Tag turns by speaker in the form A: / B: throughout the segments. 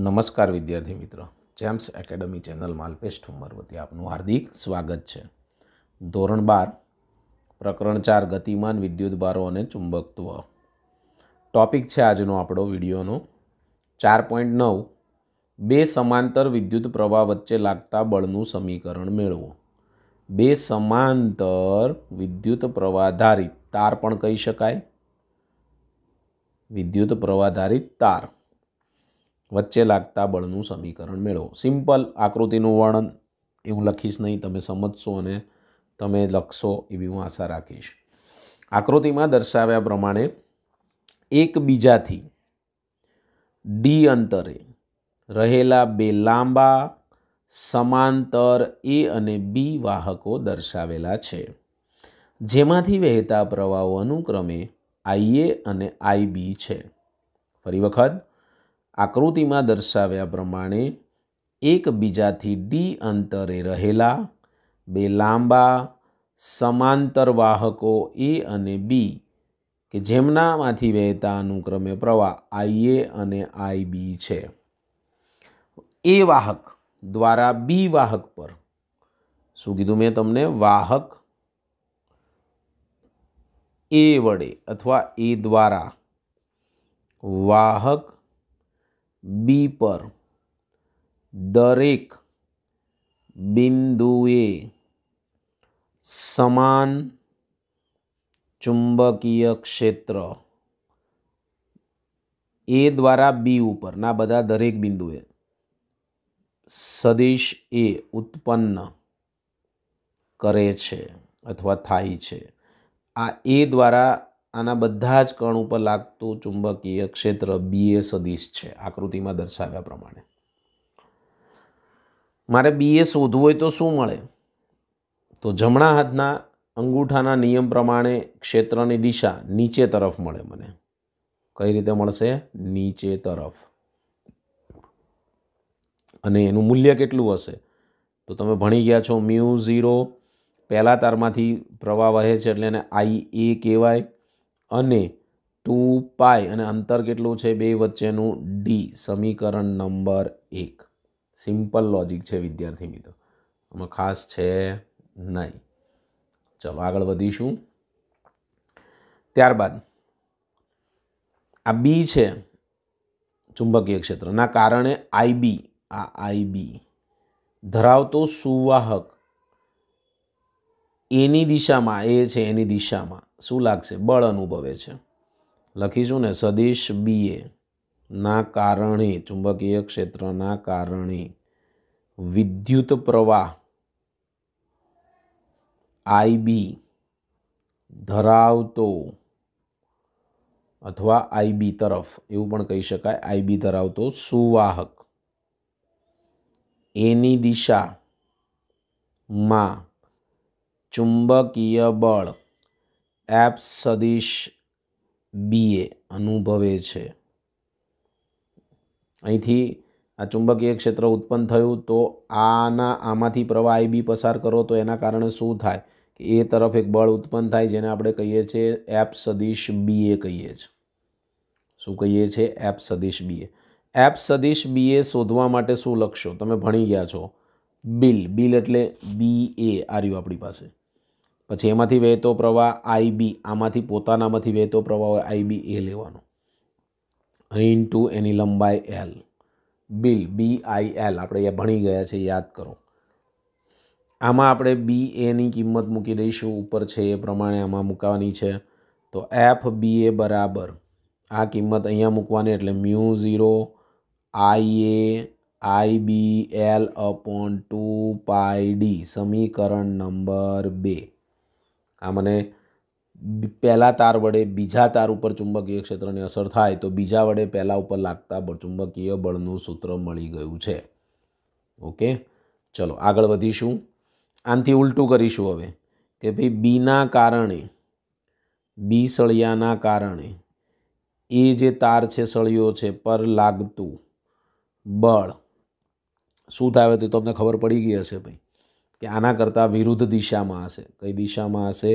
A: નમસ્કાર વિદ્યાર્થી મિત્રો જેમ્સ એકેડમી ચેનલ માલપેસ્ટ ઠુમર વતી આપનું હાર્દિક સ્વાગત છે ધોરણ બાર પ્રકરણ ચાર ગતિમાન વિદ્યુત બારો અને ચુંબકત્વ ટોપિક છે આજનો આપણો વિડીયોનો ચાર પોઈન્ટ નવ બે સમાંતર વિદ્યુત પ્રવાહ વચ્ચે લાગતા બળનું સમીકરણ મેળવો બે સમાંતર વિદ્યુત પ્રવાહ તાર પણ કહી શકાય વિદ્યુત પ્રવાહ તાર વચ્ચે લાગતા બળનું સમીકરણ મેળવો સિમ્પલ આકૃતિનું વર્ણન એ હું લખીશ નહીં તમે સમજશો અને તમે લખશો એવી હું આશા રાખીશ આકૃતિમાં દર્શાવ્યા પ્રમાણે એકબીજાથી ડી અંતરે રહેલા બે લાંબા સમાંતર એ અને બી વાહકો દર્શાવેલા છે જેમાંથી વહેતા પ્રવાહો અનુક્રમે આઈએ અને આઈબી છે ફરી વખત આકૃતિમાં દર્શાવ્યા પ્રમાણે એકબીજાથી ડી અંતરે રહેલા બે લાંબા સમાંતર વાહકો એ અને બી કે જેમનામાંથી વહેતા અનુક્રમે પ્રવાહ આઈએ અને આઈ બી છે એ વાહક દ્વારા બી વાહક પર શું કીધું મેં તમને વાહક એ વડે અથવા એ દ્વારા વાહક બી પર દરેક બિંદુએ સમાન ચુંબકીય ક્ષેત્ર એ દ્વારા બી ઉપરના બધા દરેક બિંદુએ સદિશ એ ઉત્પન્ન કરે છે અથવા થાય છે આ એ દ્વારા આના બધા જ કણ ઉપર લાગતું ચુંબકીય ક્ષેત્ર બીએ સદીશ છે આકૃતિમાં દર્શાવ્યા પ્રમાણે મારે બીએ શોધવું હોય તો શું મળે તો જમણા હાથના અંગૂઠાના નિયમ પ્રમાણે ક્ષેત્રની દિશા નીચે તરફ મળે મને કઈ રીતે મળશે નીચે તરફ અને એનું મૂલ્ય કેટલું હશે તો તમે ભણી ગયા છો મ્યુ ઝીરો પહેલા તારમાંથી પ્રવાહ વહે છે એટલે એને આઈ એ કહેવાય અને ટુ પાય અને અંતર કેટલું છે બે વચ્ચેનું ડી સમીકરણ નંબર એક સિમ્પલ લોજિક છે વિદ્યાર્થી મિત્રો આમાં ખાસ છે નહીં ચલો આગળ વધીશું ત્યારબાદ આ બી છે ચુંબકીય ક્ષેત્રના કારણે આઈબી આ આઈબી ધરાવતો સુવાહક એની દિશામાં એ છે એની દિશામાં શું લાગશે બળ અનુભવે છે લખીશું ને સદીશ બીએ ના કારણે ચુંબકીય ક્ષેત્રના કારણે વિદ્યુત પ્રવાહ આઈબી ધરાવતો અથવા આઈબી તરફ એવું પણ કહી શકાય આઈબી ધરાવતો સુવાહક એની દિશામાં ચુંબકીય બળ એપ સદીશ બીએ અનુભવે છે અહીંથી આ ચુંબકીય ક્ષેત્ર ઉત્પન્ન થયું તો આના આમાંથી પ્રવાહ બી પસાર કરો તો એના કારણે શું થાય કે એ તરફ એક બળ ઉત્પન્ન થાય જેને આપણે કહીએ છીએ એપ સદીશ બીએ કહીએ છીએ શું કહીએ છીએ એપ સદીશ બીએ એપ સદીશ બીએ શોધવા માટે શું લખશો તમે ભણી ગયા છો બિલ બિલ એટલે બી એ આર્યું આપણી પાસે પછી એમાંથી વહેતો પ્રવાહ આઈબી આમાંથી પોતાનામાંથી વહેતો પ્રવાહ હોય આઈબી એ લેવાનો અહીં ટુ એની લંબાઈ એલ બિલ બી આઈ એલ આપણે એ ભણી ગયા છે યાદ કરો આમાં આપણે બી એની કિંમત મૂકી દઈશું ઉપર છે એ પ્રમાણે આમાં મૂકવાની છે તો એફ બી એ બરાબર આ કિંમત અહીંયા મૂકવાની એટલે mu zero I A I B L upon two pi D સમીકરણ નંબર બે આ મને પહેલાં તાર વડે બીજા તાર ઉપર ચુંબકીય ક્ષેત્રની અસર થાય તો બીજા વડે પહેલા ઉપર લાગતા ચુંબકીય બળનું સૂત્ર મળી ગયું છે ઓકે ચલો આગળ વધીશું આનાથી ઉલટું કરીશું હવે કે ભાઈ બીના કારણે બી સળિયાના કારણે એ જે તાર છે સળિયો છે પર લાગતું બળ શું થાય તો તમને ખબર પડી ગઈ હશે ભાઈ કે આના કરતાં વિરુદ્ધ દિશામાં હશે કઈ દિશામાં હશે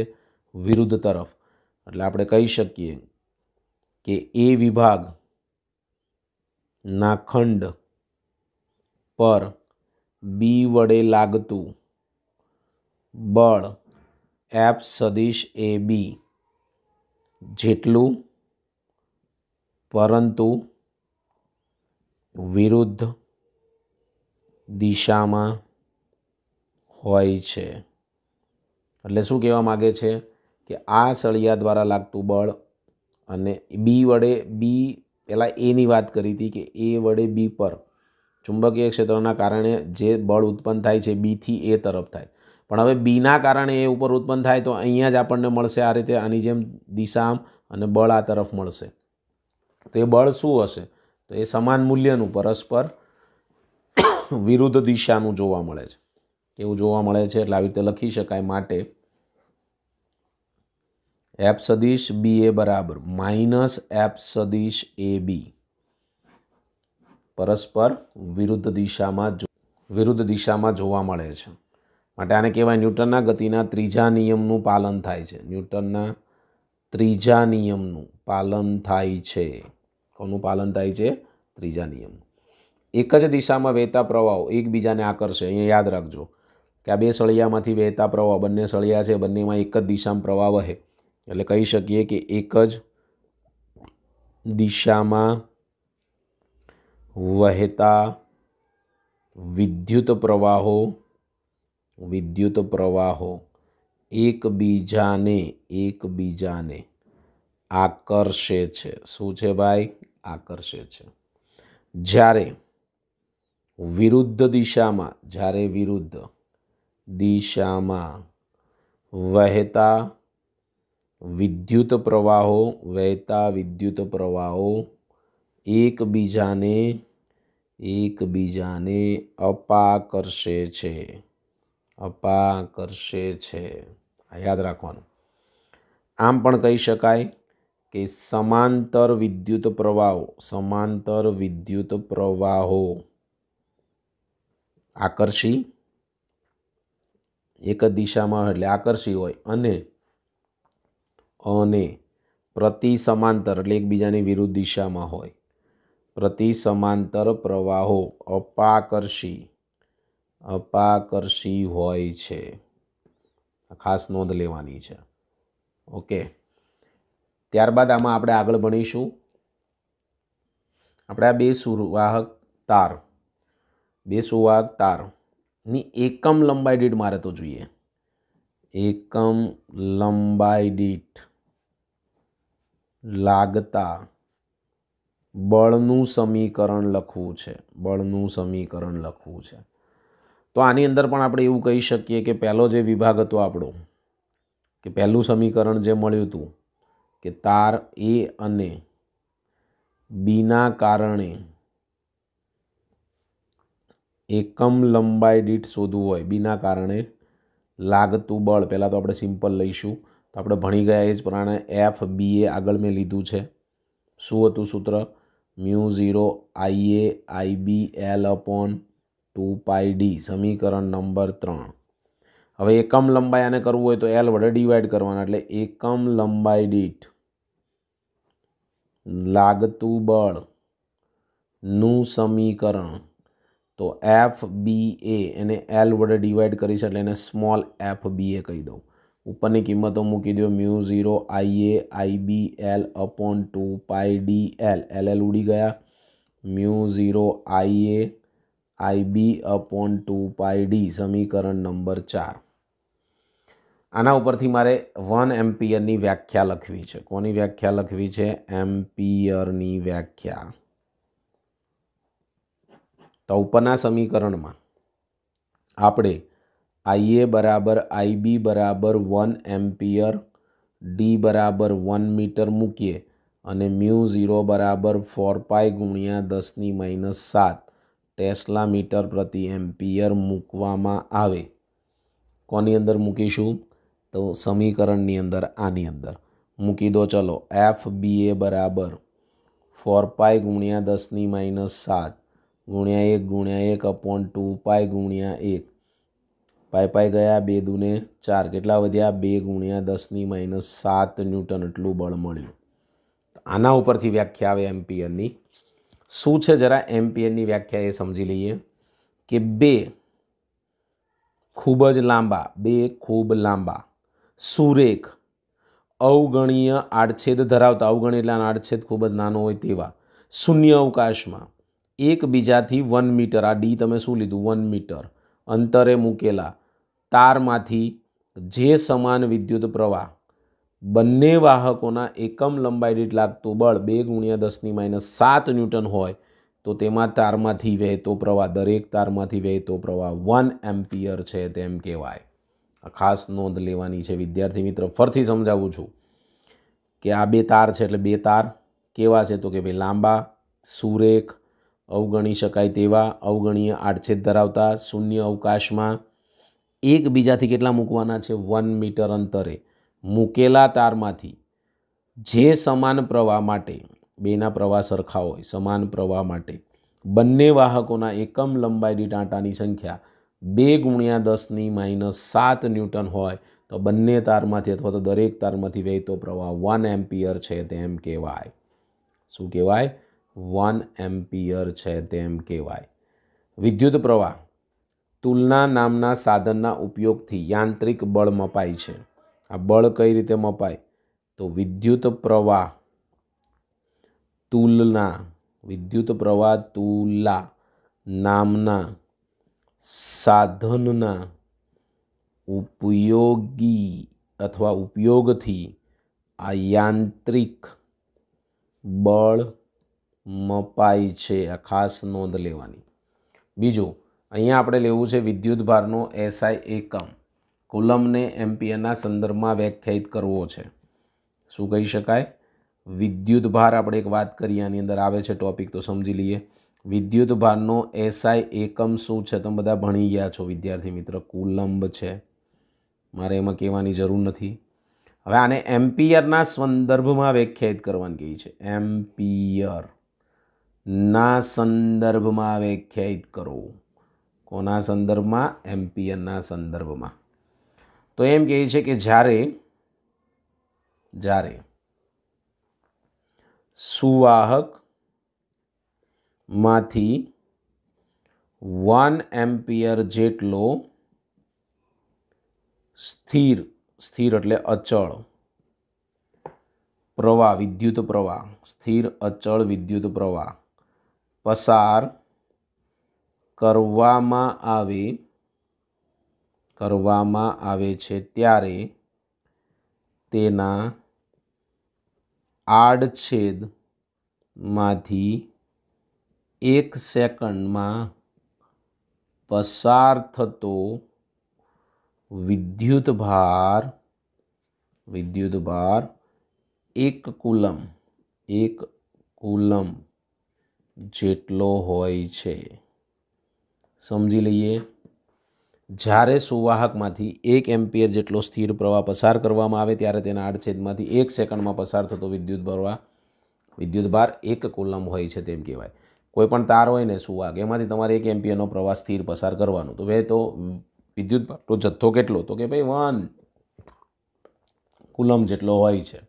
A: વિરુદ્ધ તરફ એટલે આપણે કહી શકીએ કે એ વિભાગ ના ખંડ પર બી વડે લાગતું બળ એફ સદીશ એ બી જેટલું પરંતુ વિરુદ્ધ દિશામાં હોય છે એટલે શું કહેવા માગે છે કે આ સળિયા દ્વારા લાગતું બળ અને બી વડે બી પહેલાં એની વાત કરી હતી કે એ વડે બી પર ચુંબકીય ક્ષેત્રના કારણે જે બળ ઉત્પન્ન થાય છે બીથી એ તરફ થાય પણ હવે બીના કારણે એ ઉપર ઉત્પન્ન થાય તો અહીંયા જ આપણને મળશે આ રીતે આની જેમ દિશા અને બળ આ તરફ મળશે તો એ બળ શું હશે તો એ સમાન મૂલ્યનું પરસ્પર વિરુદ્ધ દિશાનું જોવા મળે છે એવું જોવા મળે છે એટલે આવી રીતે લખી શકાય માટે એફ સદીશ બી એ બરાબર માઇનસ એફ સદીશ એ બી પરસ્પર વિરુદ્ધ દિશામાં વિરુદ્ધ દિશામાં જોવા મળે છે માટે આને કહેવાય ન્યૂટનના ગતિના ત્રીજા નિયમનું પાલન થાય છે ન્યૂટનના ત્રીજા નિયમનું પાલન થાય છે કોનું પાલન થાય છે ત્રીજા નિયમ એક જ દિશામાં વહેતા પ્રવાહો એકબીજાને આકર્ષે અહીંયા યાદ રાખજો કે આ બે સળિયામાંથી વહેતા પ્રવાહ બંને સળિયા છે બંનેમાં એક જ દિશામાં પ્રવાહ વહે એટલે કહી શકીએ કે એક જ દિશામાં વહેતા વિદ્યુત પ્રવાહો વિદ્યુત પ્રવાહો એકબીજાને એકબીજાને આકર્ષે છે શું છે ભાઈ આકર્ષે છે જ્યારે વિરુદ્ધ દિશામાં જ્યારે વિરુદ્ધ દિશામાં વહેતા વિદ્યુત પ્રવાહો વહેતા વિદ્યુત પ્રવાહો એકબીજાને એકબીજાને અપાકર્ષે છે અપાકર્ષે છે આ યાદ રાખવાનું આમ પણ કહી શકાય કે સમાંતર વિદ્યુત પ્રવાહો સમાંતર વિદ્યુત પ્રવાહો આકર્ષી એક જ દિશામાં એટલે આકર્ષી હોય અને અને પ્રતિ સમાંતર એટલે એકબીજાની વિરુદ્ધ દિશામાં હોય પ્રતિ સમાંતર પ્રવાહો અપાકર્ષી અપાકર્ષી હોય છે ખાસ નોંધ લેવાની છે ઓકે ત્યારબાદ આમાં આપણે આગળ ભણીશું આપણે આ બે સુવાહક તાર બે સુવાહક તાર ની એકમ લંબાઈ દીઠ મારે તો જોઈએ એકમ લંબાઈ દીઠ લાગતા બળનું સમીકરણ લખવું છે બળનું સમીકરણ લખવું છે તો આની અંદર પણ આપણે એવું કહી શકીએ કે પહેલો જે વિભાગ હતો આપણો કે પહેલું સમીકરણ જે મળ્યું હતું કે તાર એ અને બીના કારણે એકમ લંબાઈ દીઠ શોધવું હોય બીના કારણે લાગતું બળ પહેલાં તો આપણે સિમ્પલ લઈશું તો આપણે ભણી ગયા એ જ પ્રમાણે એફ બી એ આગળ મેં લીધું છે શું હતું સૂત્ર mu zero I A I B L upon two pi D સમીકરણ નંબર ત્રણ હવે એકમ લંબાઈ આને કરવું હોય તો એલ વડે ડિવાઈડ કરવાના એટલે એકમ લંબાઈ દીઠ લાગતું બળનું સમીકરણ તો એફ બી એ એને એલ વડે ડિવાઈડ કરીશ એટલે એને સ્મોલ એફ બી એ કહી દઉં ઉપરની કિંમતો મૂકી દો mu zero I A I B L upon two pi D L L L ઉડી ગયા mu zero I A I B upon two pi D સમીકરણ નંબર ચાર આના ઉપરથી મારે વન એમ્પિયરની વ્યાખ્યા લખવી છે કોની વ્યાખ્યા લખવી છે એમ્પિયરની વ્યાખ્યા તો ઉપરના સમીકરણમાં આપણે આઈએ બરાબર આઈબી બરાબર વન એમ્પિયર ડી બરાબર વન મીટર મૂકીએ અને મ્યુ ઝીરો બરાબર ફોર પાય ગુણ્યા દસની માઇનસ સાત ટેસ્લા મીટર પ્રતિ એમ્પિયર મૂકવામાં આવે કોની અંદર મૂકીશું તો સમીકરણની અંદર આની અંદર મૂકી દો ચલો એફ બી એ બરાબર ફોર પાય ગુણ્યા દસની માઇનસ સાત ગુણ્યા એક ગુણ્યા એક અપોન ટુ પાય ગુણ્યા એક પાય પાય ગયા બે દૂને ચાર કેટલા વધ્યા બે ગુણ્યા દસની માઇનસ સાત ન્યૂટન એટલું બળ મળ્યું આના ઉપરથી વ્યાખ્યા આવે એમ્પિયરની શું છે જરા એમ્પિયરની વ્યાખ્યા એ સમજી લઈએ કે બે ખૂબ જ લાંબા બે ખૂબ લાંબા સુરેખ અવગણીય આડછેદ ધરાવતા અવગણી એટલે આડછેદ ખૂબ જ નાનો હોય તેવા શૂન્ય અવકાશમાં એકબીજાથી વન મીટર આ ડી તમે શું લીધું વન મીટર અંતરે મૂકેલા તારમાંથી જે સમાન વિદ્યુત પ્રવાહ બંને વાહકોના એકમ લંબાઈ દીઠ લાગતું બળ બે ગુણ્યા દસની માઇનસ સાત ન્યૂટન હોય તો તેમાં તારમાંથી વહેતો પ્રવાહ દરેક તારમાંથી વહેતો પ્રવાહ વન એમ્પિયર છે તેમ કહેવાય આ ખાસ નોંધ લેવાની છે વિદ્યાર્થી મિત્ર ફરથી સમજાવું છું કે આ બે તાર છે એટલે બે તાર કેવા છે તો કે ભાઈ લાંબા સુરેખ અવગણી શકાય તેવા અવગણીય આડછેદ ધરાવતા શૂન્ય અવકાશમાં એકબીજાથી કેટલા મૂકવાના છે વન મીટર અંતરે મૂકેલા તારમાંથી જે સમાન પ્રવાહ માટે બેના પ્રવાહ સરખા હોય સમાન પ્રવાહ માટે બંને વાહકોના એકમ લંબાઈ દીઠ આંટાની સંખ્યા બે ગુણ્યા દસની માઇનસ સાત ન્યૂટન હોય તો બંને તારમાંથી અથવા તો દરેક તારમાંથી વહેતો પ્રવાહ વન એમ્પિયર છે તેમ કહેવાય શું કહેવાય વન એમ્પિયર છે તેમ કહેવાય વિદ્યુત પ્રવાહ તુલના નામના સાધનના ઉપયોગથી યાંત્રિક બળ મપાય છે આ બળ કઈ રીતે મપાય તો વિદ્યુત પ્રવાહ તુલના વિદ્યુત પ્રવાહ તુલા નામના સાધનના ઉપયોગી અથવા ઉપયોગથી આ યાંત્રિક બળ મપાઈ છે આ ખાસ નોંધ લેવાની બીજું અહીંયા આપણે લેવું છે વિદ્યુત ભારનો એસઆઈ એકમ કુલમને એમ્પિયરના સંદર્ભમાં વ્યાખ્યાયિત કરવો છે શું કહી શકાય વિદ્યુત ભાર આપણે એક વાત કરીએ આની અંદર આવે છે ટોપિક તો સમજી લઈએ વિદ્યુત ભારનો એસઆઈ એકમ શું છે તમે બધા ભણી ગયા છો વિદ્યાર્થી મિત્ર કુલંબ છે મારે એમાં કહેવાની જરૂર નથી હવે આને એમ્પિયરના સંદર્ભમાં વ્યાખ્યાયિત કરવાની કહી છે એમ્પિયર ના સંદર્ભમાં વ્યાખ્યાયિત કરો કોના સંદર્ભમાં એમ્પિયરના સંદર્ભમાં તો એમ કહે છે કે જ્યારે જ્યારે સુવાહકમાંથી વન એમ્પિયર જેટલો સ્થિર સ્થિર એટલે અચળ પ્રવાહ વિદ્યુત પ્રવાહ સ્થિર અચળ વિદ્યુત પ્રવાહ પસાર કરવામાં આવે કરવામાં આવે છે ત્યારે તેના આડછેદમાંથી એક સેકન્ડમાં પસાર થતો વિદ્યુતભાર વિદ્યુતભાર એક કુલમ એક કુલમ જેટલો હોય છે સમજી લઈએ જ્યારે સુવાહકમાંથી એક એમ્પિયર જેટલો સ્થિર પ્રવાહ પસાર કરવામાં આવે ત્યારે તેના આડછેદમાંથી એક સેકન્ડમાં પસાર થતો વિદ્યુત પ્રવાહ ભાર એક કુલમ હોય છે તેમ કહેવાય કોઈપણ તાર હોય ને સુવાહક એમાંથી તમારે એક એમ્પિયરનો પ્રવાહ સ્થિર પસાર કરવાનો તો ભાઈ તો વિદ્યુતભારનો જથ્થો કેટલો તો કે ભાઈ વન કુલમ જેટલો હોય છે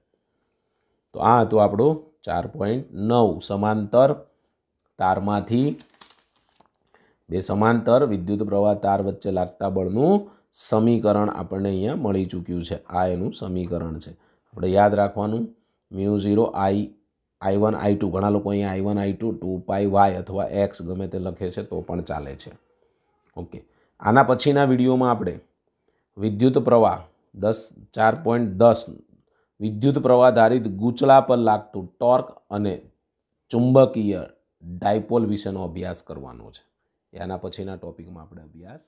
A: તો આ હતું આપણું ચાર પોઈન્ટ નવ સમાંતર તારમાંથી બે સમાંતર વિદ્યુત પ્રવાહ તાર વચ્ચે લાગતા બળનું સમીકરણ આપણને અહીંયા મળી ચૂક્યું છે આ એનું સમીકરણ છે આપણે યાદ રાખવાનું mu zero I I one I two ઘણા લોકો અહીંયા I one I two two pi Y અથવા એક્સ ગમે તે લખે છે તો પણ ચાલે છે ઓકે આના પછીના વિડીયોમાં આપણે વિદ્યુત પ્રવાહ દસ ચાર પોઈન્ટ દસ વિદ્યુત પ્રવાહ ધારિત ગૂંચળા પર લાગતું ટોર્ક અને ચુંબકીય ડાયપોલ વિશેનો અભ્યાસ કરવાનો છે એના પછીના ટોપિકમાં આપણે અભ્યાસ